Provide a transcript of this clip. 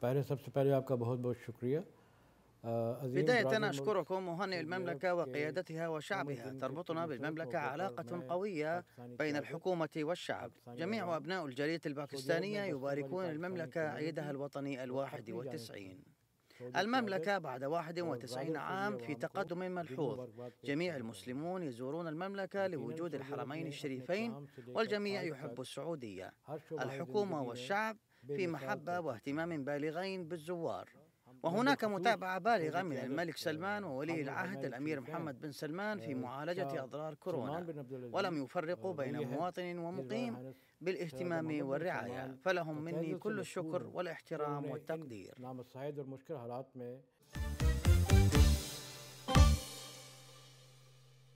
پہلے سب سے پہلے آپ کا بہت بہت شکریہ بداية أشكركم أهنئ المملكة وقيادتها وشعبها تربطنا بالمملكة علاقة قوية بين الحكومة والشعب جميع أبناء الجالية الباكستانية يباركون المملكة عيدها الوطني الواحد والتسعين المملكة بعد 91 آه، عام في تقدم ملحوظ جميع المسلمون يزورون المملكة لوجود الحرمين الشريفين والجميع يحب السعودية الحكومة والشعب في محبة واهتمام بالغين بالزوار وهناك متابعة بالغة من الملك آه، سلمان وولي العهد الأمير محمد بن سلمان في آه، معالجة أضرار كورونا ولم يفرقوا آه، بين مواطن ومقيم بالاهتمام والرعاية فلهم مني كل الشكر والاحترام والتقدير نعم،